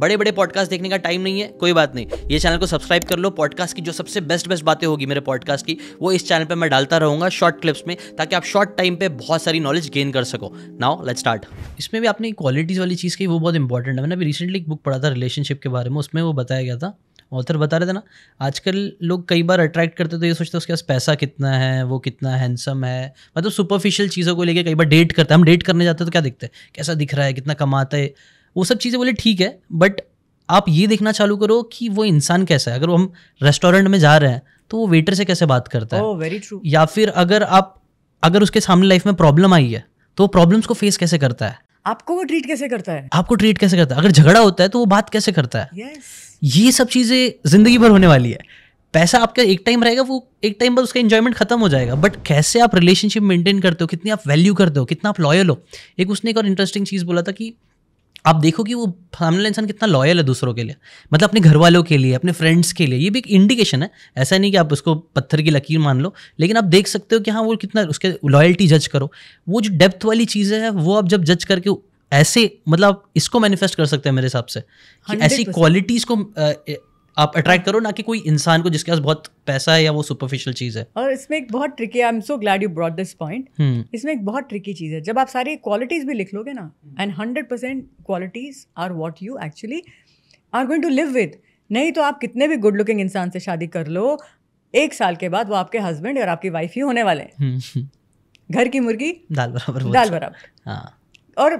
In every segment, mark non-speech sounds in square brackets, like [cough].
बड़े बड़े पॉडकास्ट देखने का टाइम नहीं है कोई बात नहीं ये चैनल को सब्सक्राइब कर लो पॉडकास्ट की जो सबसे बेस्ट बेस्ट बातें होगी मेरे पॉडकास्ट की वो इस चैनल पर मैं डालता रहूँगा शॉर्ट क्लिप्स में ताकि आप शॉर्ट टाइम पर बहुत सारी नॉलेज गेन कर सको नाउ लेट स्टार्ट इसमें भी आपने क्वालिटीज़ वाली चीज़ की वो बहुत इंपॉर्टेंट है मैंने अभी रिसेंटली एक बुक पढ़ा था रिलेशनशिप के बारे में उसमें वो बताया गया था ऑथर बता रहे थे ना आजकल लोग कई बार अट्रैक्ट करते तो ये सोचते हैं उसके पास पैसा कितना है वो कितना हैंडसम है मतलब सुपरफिशियल चीज़ों को लेके कई बार डेट करते हैं हम डेट करने जाते हैं तो क्या देखते हैं कैसा दिख रहा है कितना कमाता है वो सब चीज़ें बोले ठीक है बट आप ये देखना चालू करो कि वो इंसान कैसा है अगर हम रेस्टोरेंट में जा रहे हैं तो वो वेटर से कैसे बात करता है वेरी oh, ट्रू या फिर अगर आप अगर उसके सामने लाइफ में प्रॉब्लम आई है तो वो प्रॉब्लम्स को फेस कैसे करता है आपको वो ट्रीट कैसे करता है आपको ट्रीट कैसे करता है अगर झगड़ा होता है तो वो बात कैसे करता है yes. ये सब चीज़ें जिंदगी भर होने वाली है पैसा आपका एक टाइम रहेगा वो एक टाइम पर उसका इंजॉयमेंट खत्म हो जाएगा बट कैसे आप रिलेशनशिप मेंटेन करते हो कितनी आप वैल्यू करते हो कितना आप लॉयल हो एक उसने एक और इंटरेस्टिंग चीज़ बोला था कि आप देखो कि वो फैमिल इंसान कितना लॉयल है दूसरों के लिए मतलब अपने घर वालों के लिए अपने फ्रेंड्स के लिए ये भी एक इंडिकेशन है ऐसा नहीं कि आप उसको पत्थर की लकीर मान लो लेकिन आप देख सकते हो कि हाँ वो कितना उसके लॉयल्टी जज करो वो जो डेप्थ वाली चीज़ें हैं वो आप जब जज करके ऐसे मतलब इसको मैनिफेस्ट कर सकते हैं मेरे हिसाब से कि ऐसी क्वालिटीज़ को आप अट्रैक्ट करो ना कि कोई इंसान को जिसके पास बहुत पैसा है या वो सुपरफिशियल चीज है और इसमें एक बहुत tricky I am so glad you brought this point इसमें एक बहुत ट्रिकी चीज है जब आप सारी क्वालिटीज भी लिख लोगे ना and hundred percent qualities are what you actually are going to live with नहीं तो आप कितने भी गुड लुकिंग इंसान से शादी कर लो एक साल के बाद वो आपके हस्बैंड और आपकी वाइफ ही होने वाले हैं हम्म। घर की मुर्गी दाल बराबर दाल बराबर हाँ और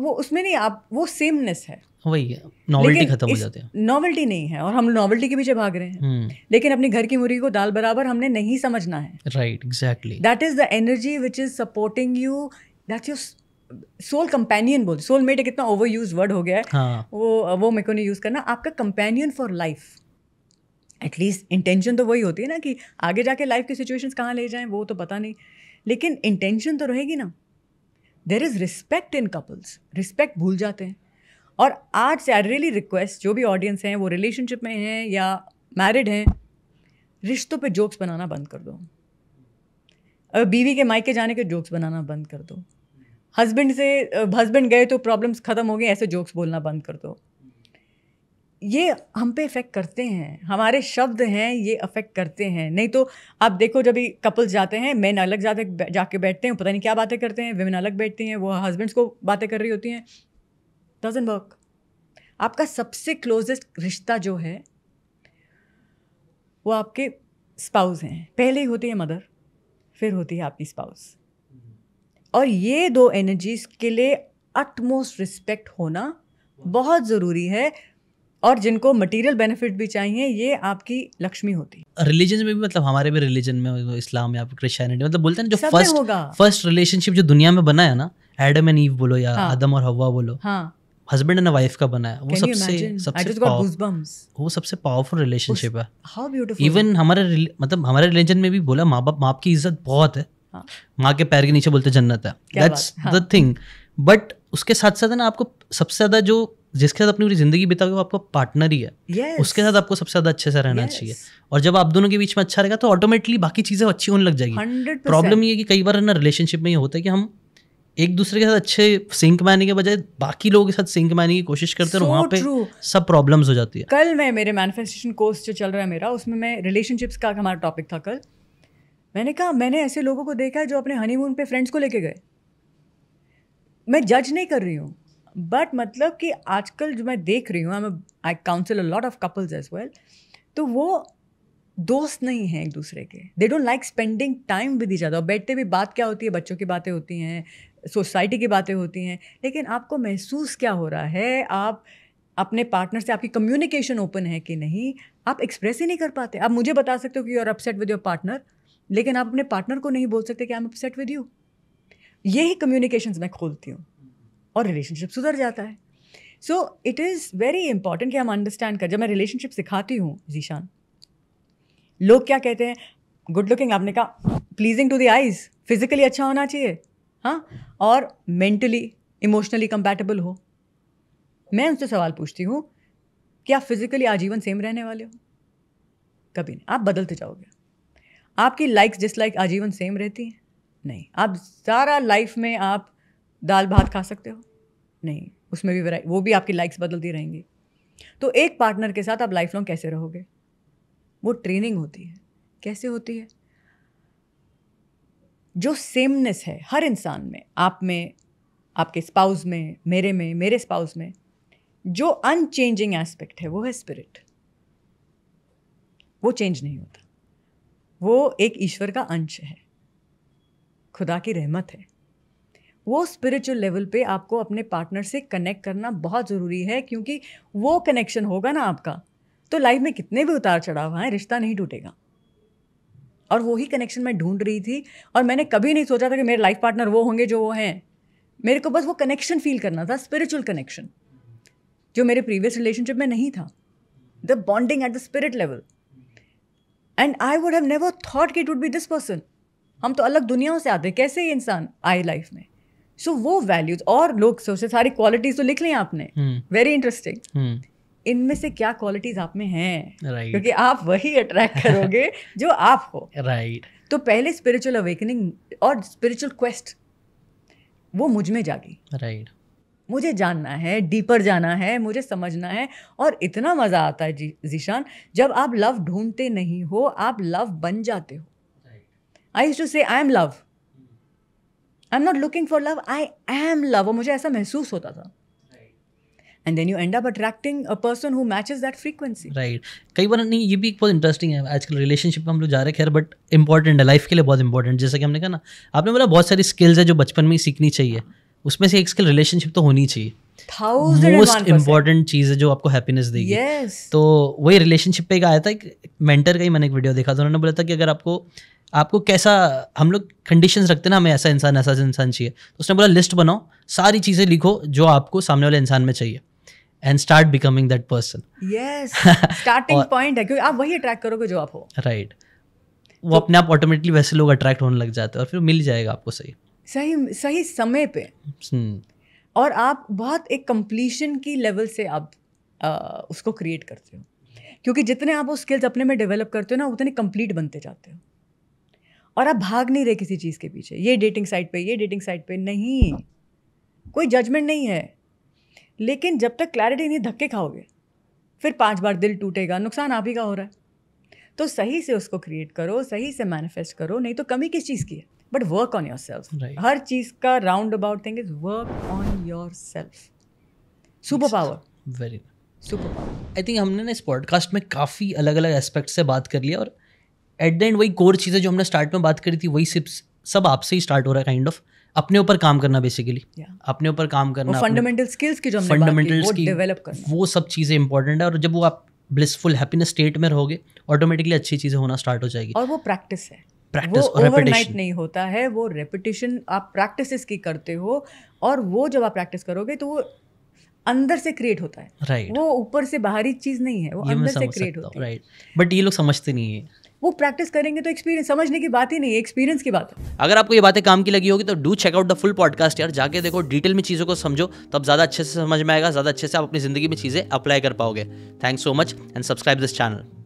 वो उसमें नहीं आप वो सेमनेस है वही हाँ नॉवेल्टी खत्म हो जाती है नॉवेल्टी नहीं है और हम नॉवेल्टी के पीछे भाग रहे हैं हम्म। लेकिन अपने घर की मुर्गी को दाल बराबर हमने नहीं समझना है right exactly that is the energy which is supporting you that you soul companion बोल सोल मेट इतना ओवर यूज वर्ड हो गया है हाँ. वो वो मेरे को नहीं यूज़ करना आपका companion for life at least intention तो वही होती है ना कि आगे जाके लाइफ की सिचुएशन कहाँ ले जाए वो तो पता नहीं लेकिन इंटेंशन तो रहेगी ना there is respect in couples respect भूल जाते हैं और आज से आई रियली रिक्वेस्ट जो भी ऑडियंस हैं वो रिलेशनशिप में हैं या मैरिड हैं रिश्तों पे जोक्स बनाना बंद कर दो अगर बीवी के मायके जाने के जोक्स बनाना बंद कर दो हस्बैंड से हस्बैंड गए तो प्रॉब्लम्स ख़त्म हो गए ऐसे जोक्स बोलना बंद कर दो ये हम पे इफ़ेक्ट करते हैं हमारे शब्द हैं ये अफेक्ट करते हैं नहीं तो आप देखो जब भी कपल्स जाते हैं मेन अलग जाते जाके बैठते हैं पता नहीं क्या बातें करते हैं वेमेन अलग बैठती हैं वो हस्बैंड्स को बातें कर रही होती हैं डजेंट वर्क आपका सबसे क्लोजेस्ट रिश्ता जो है वो आपके स्पाउस हैं पहले ही होती है मदर फिर होती है आपकी स्पाउस और ये दो एनर्जीज के लिए अटमोस्ट रिस्पेक्ट होना बहुत ज़रूरी है और जिनको मटेरियल बेनिफिट भी चाहिए ये आपकी लक्ष्मी होती है रिलीजन में भी मतलब हमारे भी रिलीजन में इस्लाम या क्रिश्चियनिटी मतलब बोलते हैं जो फर्स्ट फर्स्ट रिलेशनशिप जो दुनिया में बना है ना एडम एंड ईव बोलो या हाँ, आदम और हवा बोलो हाँ हस्बैंड एंड वाइफ का बना है वो सबसे सबसे वो सबसे पावरफुल रिलेशनशिप है हाउ ब्यूटीफुल इवन हमारे मतलब हमारे रिलीजन में भी बोला माँ बाप माँ की इज्जत बहुत है हाँ. माँ के पैर के नीचे बोलते जन्नत है दैट्स द थिंग बट उसके साथ साथ ना आपको सबसे ज्यादा जो जिसके साथ अपनी पूरी जिंदगी बिताओगे वो आपका पार्टनर ही है yes. उसके साथ आपको सबसे ज्यादा अच्छे से रहना yes. चाहिए और जब आप दोनों के बीच में अच्छा रहेगा तो ऑटोमेटिकली बाकी चीजें अच्छी होने लग जाएगी प्रॉब्लम ये कि कई बार ना रिलेशनशिप में ये होता है कि हम एक दूसरे के साथ अच्छे सिंक मारने के बजाय बाकी लोगों के साथ सिंक मारने की कोशिश करते हैं so और वहाँ पे सब प्रॉब्लम्स हो जाती है कल मैं मेरे मैनिफेस्टेशन कोर्स जो चल रहा है मेरा उसमें मैं रिलेशनशिप्स का हमारा टॉपिक था कल मैंने कहा मैंने ऐसे लोगों को देखा है जो अपने हनीमून पे फ्रेंड्स को लेके गए मैं जज नहीं कर रही हूँ बट मतलब कि आजकल जो मैं देख रही हूँ I counsel a lot of couples as well तो वो दोस्त नहीं हैं एक दूसरे के they don't like spending time with each other बैठते भी बात क्या होती है बच्चों की बातें होती हैं सोसाइटी की बातें होती हैं लेकिन आपको महसूस क्या हो रहा है आप अपने पार्टनर से आपकी कम्युनिकेशन ओपन है कि नहीं आप एक्सप्रेस ही नहीं कर पाते आप मुझे बता सकते हो कि you are upset with your partner लेकिन आप अपने पार्टनर को नहीं बोल सकते कि I am upset with you यही कम्युनिकेशन मैं खोलती हूँ और रिलेशनशिप सुधर जाता है so it is very important कि हम अंडरस्टैंड कर जब मैं रिलेशनशिप सिखाती हूँ जीशान लोग क्या कहते हैं गुड लुकिंग आपने कहा pleasing to the eyes physically अच्छा होना चाहिए हाँ और मेंटली इमोशनली कंपैटिबल हो मैं उनसे सवाल पूछती हूँ कि आप फिजिकली आजीवन सेम रहने वाले हो कभी नहीं आप बदलते जाओगे आपकी लाइक्स डिसलाइक आजीवन सेम रहती हैं नहीं आप सारा लाइफ में आप दाल भात खा सकते हो नहीं उसमें भी वो भी आपकी लाइक्स बदलती रहेंगी तो एक पार्टनर के साथ आप लाइफ लॉन्ग कैसे रहोगे वो ट्रेनिंग होती है कैसे होती है जो सेमनेस है हर इंसान में आप में आपके स्पाउस में मेरे में मेरे स्पाउस में जो अनचेंजिंग एस्पेक्ट है वो है स्पिरिट वो चेंज नहीं होता वो एक ईश्वर का अंश है खुदा की रहमत है वो स्पिरिचुअल लेवल पे आपको अपने पार्टनर से कनेक्ट करना बहुत ज़रूरी है क्योंकि वो कनेक्शन होगा ना आपका तो लाइफ में कितने भी उतार चढ़ाव आए रिश्ता नहीं टूटेगा और वही कनेक्शन मैं ढूंढ रही थी और मैंने कभी नहीं सोचा था कि मेरे लाइफ पार्टनर वो होंगे जो वो हैं मेरे को बस वो कनेक्शन फील करना था स्पिरिचुअल कनेक्शन जो मेरे प्रीवियस रिलेशनशिप में नहीं था the bonding at the spirit level and I would have never thought कि it would be this person हम तो अलग दुनियाओं से आते कैसे ही इंसान आए लाइफ में सो so, वो वैल्यूज और लोग सोचते सारी क्वालिटीज तो लिख लें आपने वेरी हम्म। इंटरेस्टिंग इनमें से क्या क्वालिटीज आप में हैं right. क्योंकि आप वही अट्रैक्ट करोगे [laughs] जो आप हो राइट right. तो पहले स्पिरिचुअल अवेकनिंग और स्पिरिचुअल क्वेस्ट वो मुझ में जागी राइट right. मुझे जानना है डीपर जाना है मुझे समझना है और इतना मज़ा आता है जी जीशान जब आप लव ढूंढते नहीं हो आप लव बन जाते हो आई used to say I am love I am not looking for love I am love मुझे ऐसा महसूस होता था and then you end up attracting a person who matches that frequency right कई बार नहीं ये भी बहुत इंटरेस्टिंग है आजकल रिलेशनशिप में हम लोग जा रहे हैं खैर बट इंपॉर्टेंट है लाइफ के लिए बहुत इंपॉर्टेंट जैसे कि हमने कहा ना आपने बोला बहुत सारी स्किल्स है जो बचपन में ही सीखनी चाहिए उसमें से एक स्किल रिलेशनशिप तो होनी चाहिए मोस्ट इम्पॉर्टेंट चीज़ है जो आपको हैप्पीनेस देगी yes. तो वही रिलेशनशिप पे एक आया था एक मेंटर का ही मैंने एक वीडियो देखा था उन्होंने बोला था कि अगर आपको आपको कैसा हम लोग कंडीशंस रखते ना हमें ऐसा इंसान ऐसा इंसान चाहिए तो उसने बोला लिस्ट बनाओ सारी चीज़ें लिखो जो आपको सामने वाले इंसान में चाहिए and start becoming that person yes starting point है क्योंकि आप वही अट्रैक्ट करोगे जो आप हो राइट right. वो तो, अपने आप ऑटोमेटिकली वैसे लोग अट्रैक्ट होने लग जाते हैं और फिर मिल जाएगा आपको सही सही सही समय पे हम्म। और आप बहुत एक कंप्लीशन की लेवल से आप आ, उसको क्रिएट करते हो क्योंकि जितने आप वो स्किल्स अपने में डेवलप करते हो ना उतने कंप्लीट बनते जाते हो और आप भाग नहीं रहे किसी चीज़ के पीछे ये डेटिंग साइट पे ये डेटिंग साइट पे नहीं कोई जजमेंट नहीं है लेकिन जब तक क्लैरिटी नहीं धक्के खाओगे फिर पांच बार दिल टूटेगा नुकसान आप ही का हो रहा है तो सही से उसको क्रिएट करो सही से मैनिफेस्ट करो नहीं तो कमी किस चीज़ की है but work on yourself हर चीज़ का round about thing is work on yourself super power very super power I think हमने ना इस पॉडकास्ट में काफ़ी अलग अलग एस्पेक्ट से बात कर लिया और एट द एंड वही कोर चीज़ें जो हमने स्टार्ट में बात करी थी वही सिर्फ सब आपसे ही स्टार्ट हो रहा है काइंड kind ऑफ of. अपने ऊपर काम करना बेसिकली yeah. अपने ऊपर काम करना फंडामेंटल स्किल्स की जो फंडामेंटल डेवलप करना वो सब चीज़ें इंपॉर्टेंट है और जब वो आप ब्लिसफुल हैप्पीनेस स्टेट में रहोगे ऑटोमेटिकली अच्छी चीज़ें होना स्टार्ट हो जाएगी और वो प्रैक्टिस है प्रैक्टिस और रेपिटेशन नहीं होता है वो रेपिटेशन आप प्रैक्टिस की करते हो और वो जब आप प्रैक्टिस करोगे तो वो अंदर से क्रिएट होता है right. वो ऊपर से बाहरी चीज नहीं है वो अंदर से क्रिएट होता है राइट बट ये लोग समझते नहीं है वो प्रैक्टिस करेंगे तो एक्सपीरियंस समझने की बात ही नहीं है एक्सपीरियंस की बात है अगर आपको ये बातें काम की लगी होगी तो do check out the full podcast यार जाके देखो डिटेल में चीज़ों को समझो तब ज़्यादा अच्छे से समझ में आएगा ज़्यादा अच्छे से आप अपनी ज़िंदगी में चीज़ें अप्लाई कर पाओगे thanks so much and subscribe this channel